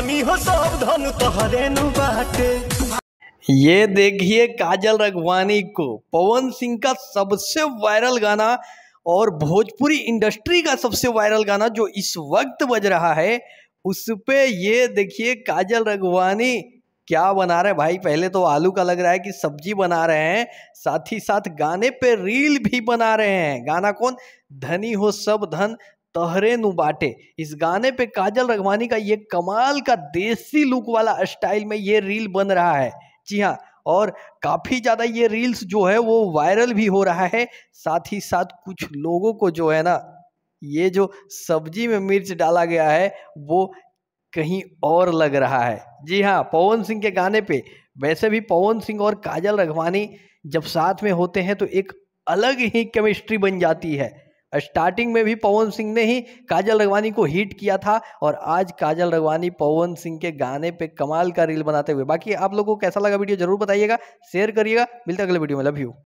धनी हो सब तोहरे नु बाटे ये देखिए काजल रघवानी को पवन सिंह का सबसे वायरल गाना और भोजपुरी इंडस्ट्री का सबसे वायरल गाना जो इस वक्त बज रहा है उस पे ये देखिए काजल रघवानी क्या बना रहे भाई पहले तो आलू का लग रहा है कि सब्जी बना रहे हैं साथ ही साथ गाने पे रील भी बना रहे हैं गाना कौन धनी हो सब धन तहरे नु बाटे इस गाने पे काजल रघवानी का ये कमाल का देसी लुक वाला स्टाइल में ये रील बन रहा है जी हाँ और काफ़ी ज़्यादा ये रील्स जो है वो वायरल भी हो रहा है साथ ही साथ कुछ लोगों को जो है ना ये जो सब्जी में मिर्च डाला गया है वो कहीं और लग रहा है जी हाँ पवन सिंह के गाने पे वैसे भी पवन सिंह और काजल रघवानी जब साथ में होते हैं तो एक अलग ही केमिस्ट्री बन जाती है स्टार्टिंग में भी पवन सिंह ने ही काजल रगवानी को हिट किया था और आज काजल रगवानी पवन सिंह के गाने पे कमाल का रील बनाते हुए बाकी आप लोगों को कैसा लगा वीडियो जरूर बताइएगा शेयर करिएगा मिलते अगले वीडियो में लव यू